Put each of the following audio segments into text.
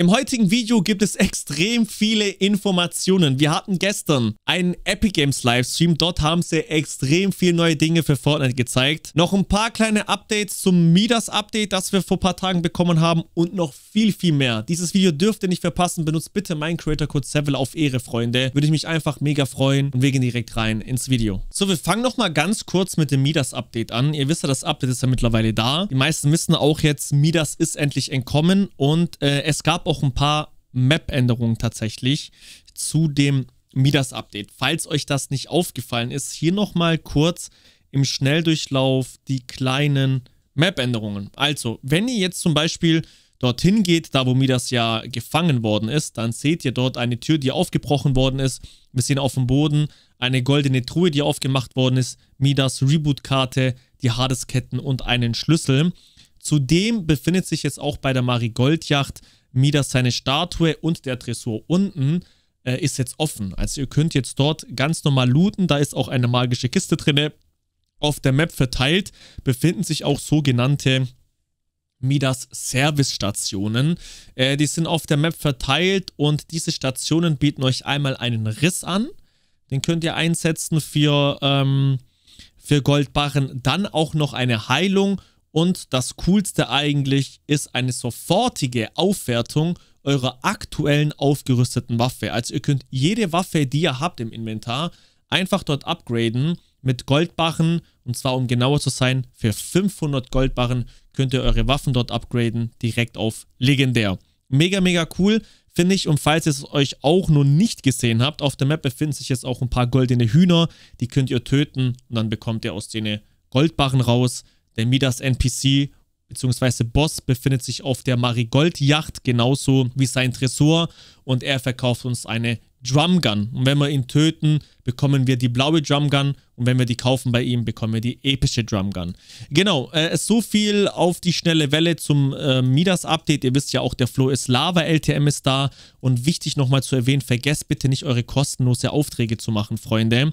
Im heutigen Video gibt es extrem viele Informationen. Wir hatten gestern einen Epic Games Livestream. Dort haben sie extrem viele neue Dinge für Fortnite gezeigt. Noch ein paar kleine Updates zum Midas Update, das wir vor ein paar Tagen bekommen haben und noch viel, viel mehr. Dieses Video dürft ihr nicht verpassen. Benutzt bitte meinen Creator Code Seville auf Ehre, Freunde. Würde ich mich einfach mega freuen und wir gehen direkt rein ins Video. So, wir fangen nochmal ganz kurz mit dem Midas Update an. Ihr wisst ja, das Update ist ja mittlerweile da. Die meisten wissen auch jetzt, Midas ist endlich entkommen und äh, es gab auch auch ein paar Map-Änderungen tatsächlich zu dem Midas-Update. Falls euch das nicht aufgefallen ist, hier nochmal kurz im Schnelldurchlauf die kleinen Map-Änderungen. Also, wenn ihr jetzt zum Beispiel dorthin geht, da wo Midas ja gefangen worden ist, dann seht ihr dort eine Tür, die aufgebrochen worden ist. Wir sehen auf dem Boden eine goldene Truhe, die aufgemacht worden ist, Midas Reboot-Karte, die Hardesketten und einen Schlüssel. Zudem befindet sich jetzt auch bei der Marigold-Yacht Midas seine Statue und der Tresor unten äh, ist jetzt offen. Also ihr könnt jetzt dort ganz normal looten. Da ist auch eine magische Kiste drinne. Auf der Map verteilt befinden sich auch sogenannte Midas Service-Stationen. Äh, die sind auf der Map verteilt und diese Stationen bieten euch einmal einen Riss an. Den könnt ihr einsetzen für, ähm, für Goldbarren. Dann auch noch eine Heilung und das Coolste eigentlich ist eine sofortige Aufwertung eurer aktuellen aufgerüsteten Waffe. Also ihr könnt jede Waffe, die ihr habt im Inventar, einfach dort upgraden mit Goldbarren. Und zwar, um genauer zu sein, für 500 Goldbarren könnt ihr eure Waffen dort upgraden, direkt auf legendär. Mega, mega cool, finde ich. Und falls ihr es euch auch noch nicht gesehen habt, auf der Map befinden sich jetzt auch ein paar goldene Hühner. Die könnt ihr töten und dann bekommt ihr aus denen Goldbarren raus. Der Midas NPC bzw. Boss befindet sich auf der Marigold-Yacht, genauso wie sein Tresor. Und er verkauft uns eine Drumgun. Und wenn wir ihn töten, bekommen wir die blaue Drumgun. Und wenn wir die kaufen bei ihm, bekommen wir die epische Drumgun. Genau, äh, so viel auf die schnelle Welle zum äh, Midas-Update. Ihr wisst ja auch, der Flow ist Lava, LTM ist da. Und wichtig nochmal zu erwähnen, vergesst bitte nicht, eure kostenlose Aufträge zu machen, Freunde.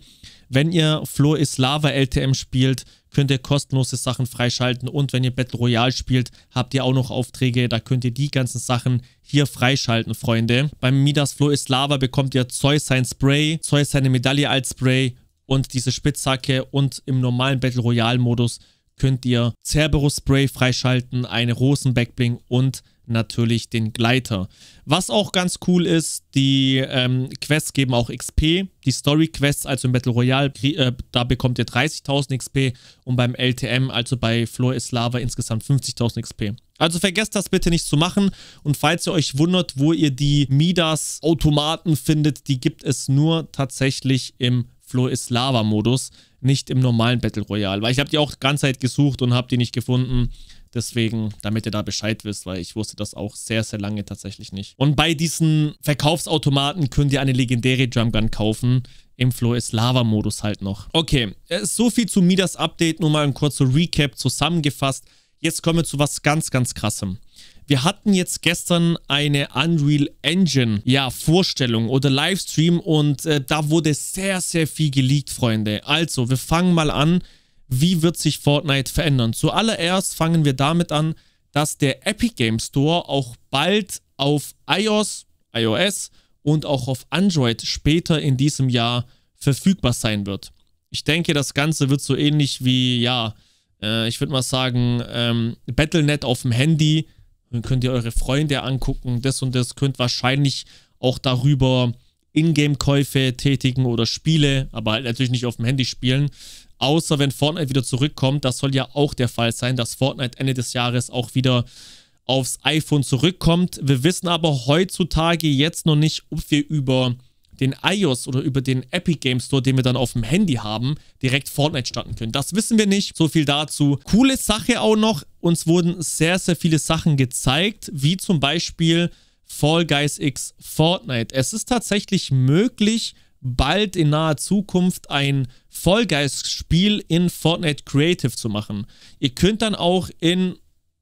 Wenn ihr Flow ist Lava LTM spielt, könnt ihr kostenlose Sachen freischalten und wenn ihr Battle Royale spielt, habt ihr auch noch Aufträge, da könnt ihr die ganzen Sachen hier freischalten, Freunde. Beim Midas Flow ist Lava bekommt ihr Zeus sein Spray, Zeus seine Medaille als Spray und diese Spitzhacke und im normalen Battle Royale Modus könnt ihr Cerberus Spray freischalten, eine Rosen Backbling und natürlich den Gleiter. Was auch ganz cool ist, die ähm, Quests geben auch XP. Die Story-Quests, also im Battle Royale, äh, da bekommt ihr 30.000 XP und beim LTM, also bei Floor is Lava, insgesamt 50.000 XP. Also vergesst das bitte nicht zu machen und falls ihr euch wundert, wo ihr die Midas-Automaten findet, die gibt es nur tatsächlich im Floor is Lava-Modus, nicht im normalen Battle Royale, weil ich habe die auch die ganze Zeit gesucht und habe die nicht gefunden. Deswegen, damit ihr da Bescheid wisst, weil ich wusste das auch sehr, sehr lange tatsächlich nicht. Und bei diesen Verkaufsautomaten könnt ihr eine legendäre Drumgun kaufen. Im Flow ist Lava-Modus halt noch. Okay, äh, so viel zu Midas Update. Nur mal ein kurzer Recap zusammengefasst. Jetzt kommen wir zu was ganz, ganz krassem. Wir hatten jetzt gestern eine Unreal Engine ja, Vorstellung oder Livestream und äh, da wurde sehr, sehr viel geleakt, Freunde. Also, wir fangen mal an wie wird sich Fortnite verändern. Zuallererst fangen wir damit an, dass der Epic Game Store auch bald auf iOS, iOS und auch auf Android später in diesem Jahr verfügbar sein wird. Ich denke, das Ganze wird so ähnlich wie, ja, äh, ich würde mal sagen, ähm, Battlenet auf dem Handy. Dann könnt ihr eure Freunde angucken, das und das könnt wahrscheinlich auch darüber Ingame-Käufe tätigen oder Spiele, aber halt natürlich nicht auf dem Handy spielen. Außer wenn Fortnite wieder zurückkommt, das soll ja auch der Fall sein, dass Fortnite Ende des Jahres auch wieder aufs iPhone zurückkommt. Wir wissen aber heutzutage jetzt noch nicht, ob wir über den iOS oder über den Epic Game Store, den wir dann auf dem Handy haben, direkt Fortnite starten können. Das wissen wir nicht. So viel dazu. Coole Sache auch noch. Uns wurden sehr, sehr viele Sachen gezeigt, wie zum Beispiel Fall Guys X Fortnite. Es ist tatsächlich möglich, bald in naher Zukunft ein Fall Guys Spiel in Fortnite Creative zu machen. Ihr könnt dann auch in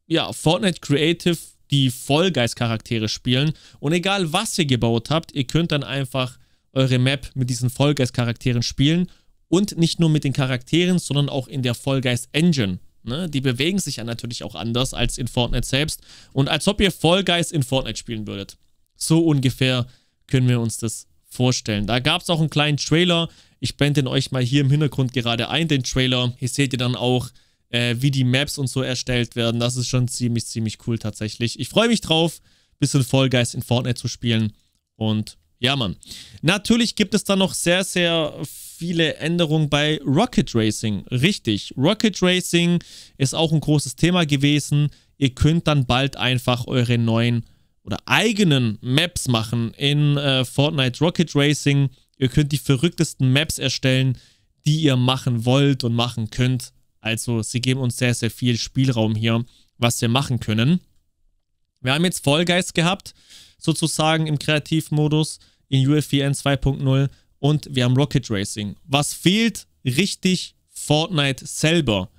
ja, Fortnite Creative die Fall Guys Charaktere spielen und egal was ihr gebaut habt, ihr könnt dann einfach eure Map mit diesen Fall Guys Charakteren spielen und nicht nur mit den Charakteren, sondern auch in der Fall Guys Engine. Ne? Die bewegen sich ja natürlich auch anders als in Fortnite selbst. Und als ob ihr Fall Guys in Fortnite spielen würdet. So ungefähr können wir uns das vorstellen. Da gab es auch einen kleinen Trailer. Ich blende den euch mal hier im Hintergrund gerade ein, den Trailer. Hier seht ihr dann auch, äh, wie die Maps und so erstellt werden. Das ist schon ziemlich, ziemlich cool tatsächlich. Ich freue mich drauf, ein bisschen Fall Guys in Fortnite zu spielen. Und ja, Mann. Natürlich gibt es da noch sehr, sehr viele Änderungen bei Rocket Racing. Richtig. Rocket Racing ist auch ein großes Thema gewesen. Ihr könnt dann bald einfach eure neuen oder eigenen Maps machen in äh, Fortnite Rocket Racing. Ihr könnt die verrücktesten Maps erstellen, die ihr machen wollt und machen könnt. Also sie geben uns sehr, sehr viel Spielraum hier, was wir machen können. Wir haben jetzt Vollgeist gehabt, sozusagen im Kreativmodus in UFVN 2.0 und wir haben Rocket Racing. Was fehlt? Richtig Fortnite selber.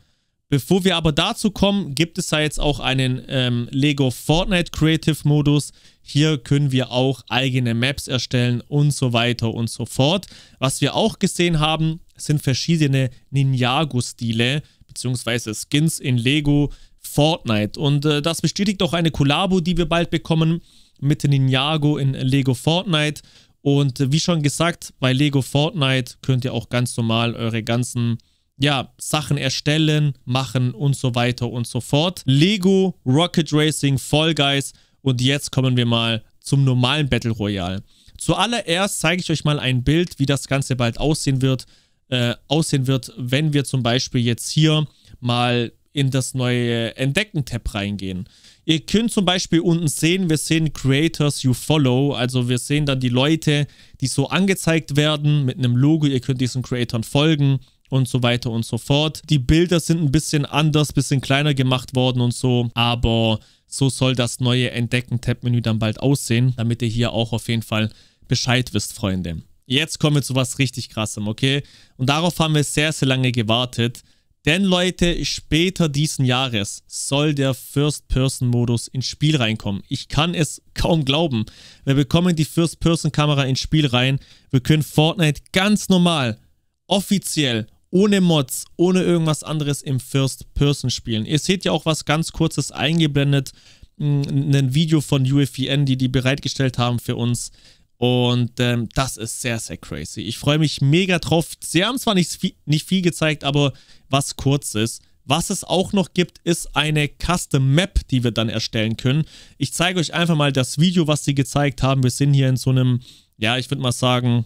Bevor wir aber dazu kommen, gibt es da jetzt auch einen ähm, Lego Fortnite Creative Modus. Hier können wir auch eigene Maps erstellen und so weiter und so fort. Was wir auch gesehen haben, sind verschiedene Ninjago-Stile bzw. Skins in Lego Fortnite. Und äh, das bestätigt auch eine Kollabo, die wir bald bekommen mit Ninjago in Lego Fortnite. Und wie schon gesagt, bei Lego Fortnite könnt ihr auch ganz normal eure ganzen ja, Sachen erstellen, machen und so weiter und so fort. Lego, Rocket Racing, Fall Guys und jetzt kommen wir mal zum normalen Battle Royale. Zuallererst zeige ich euch mal ein Bild, wie das Ganze bald aussehen wird. Äh, aussehen wird, wenn wir zum Beispiel jetzt hier mal in das neue Entdecken-Tab reingehen. Ihr könnt zum Beispiel unten sehen, wir sehen Creators You Follow, also wir sehen dann die Leute, die so angezeigt werden mit einem Logo, ihr könnt diesen Creatoren folgen und so weiter und so fort. Die Bilder sind ein bisschen anders, bisschen kleiner gemacht worden und so, aber so soll das neue Entdecken-Tab-Menü dann bald aussehen, damit ihr hier auch auf jeden Fall Bescheid wisst, Freunde. Jetzt kommen wir zu was richtig krassem, okay? Und darauf haben wir sehr, sehr lange gewartet. Denn Leute, später diesen Jahres soll der First-Person-Modus ins Spiel reinkommen. Ich kann es kaum glauben. Wir bekommen die First-Person-Kamera ins Spiel rein. Wir können Fortnite ganz normal, offiziell, ohne Mods, ohne irgendwas anderes im First-Person spielen. Ihr seht ja auch was ganz kurzes eingeblendet. Hm, ein Video von UFEN, die die bereitgestellt haben für uns, und ähm, das ist sehr, sehr crazy. Ich freue mich mega drauf. Sie haben zwar nicht viel, nicht viel gezeigt, aber was kurz ist. Was es auch noch gibt, ist eine Custom Map, die wir dann erstellen können. Ich zeige euch einfach mal das Video, was sie gezeigt haben. Wir sind hier in so einem, ja, ich würde mal sagen,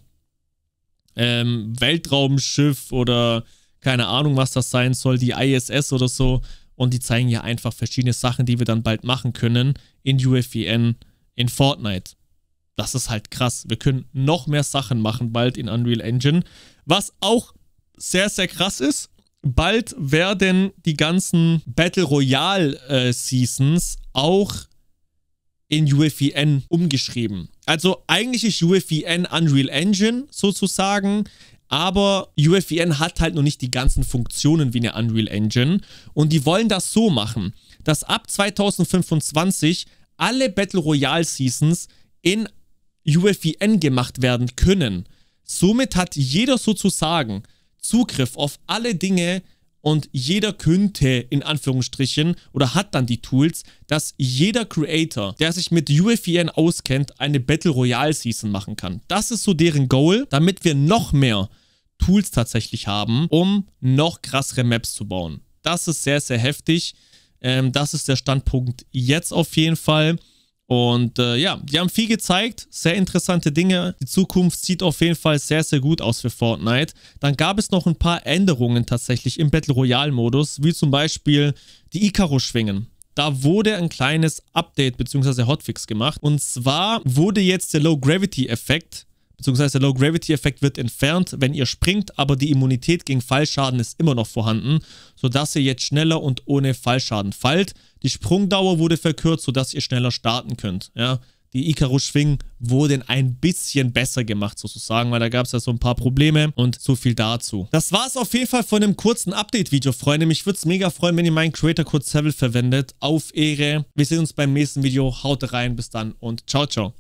ähm, Weltraumschiff oder keine Ahnung, was das sein soll, die ISS oder so. Und die zeigen hier einfach verschiedene Sachen, die wir dann bald machen können in UFEN in Fortnite das ist halt krass. Wir können noch mehr Sachen machen bald in Unreal Engine. Was auch sehr, sehr krass ist, bald werden die ganzen Battle Royale äh, Seasons auch in UFEN umgeschrieben. Also eigentlich ist UFEN Unreal Engine sozusagen, aber UFEN hat halt noch nicht die ganzen Funktionen wie eine Unreal Engine und die wollen das so machen, dass ab 2025 alle Battle Royale Seasons in UFVN gemacht werden können. Somit hat jeder sozusagen Zugriff auf alle Dinge und jeder könnte in Anführungsstrichen oder hat dann die Tools, dass jeder Creator, der sich mit UFVN auskennt, eine Battle Royale Season machen kann. Das ist so deren Goal, damit wir noch mehr Tools tatsächlich haben, um noch krassere Maps zu bauen. Das ist sehr, sehr heftig. Ähm, das ist der Standpunkt jetzt auf jeden Fall. Und äh, ja, die haben viel gezeigt, sehr interessante Dinge. Die Zukunft sieht auf jeden Fall sehr, sehr gut aus für Fortnite. Dann gab es noch ein paar Änderungen tatsächlich im Battle Royale-Modus, wie zum Beispiel die Icarus schwingen Da wurde ein kleines Update bzw. Hotfix gemacht. Und zwar wurde jetzt der Low-Gravity-Effekt bzw. der Low-Gravity-Effekt wird entfernt, wenn ihr springt, aber die Immunität gegen Fallschaden ist immer noch vorhanden, sodass ihr jetzt schneller und ohne Fallschaden fallt. Die Sprungdauer wurde verkürzt, sodass ihr schneller starten könnt. Ja, die Icarus-Schwingen wurden ein bisschen besser gemacht sozusagen, weil da gab es ja so ein paar Probleme und so viel dazu. Das war es auf jeden Fall von einem kurzen Update-Video, Freunde. Mich würde es mega freuen, wenn ihr meinen Creator-Code Seville verwendet. Auf Ehre. Wir sehen uns beim nächsten Video. Haut rein, bis dann und ciao, ciao.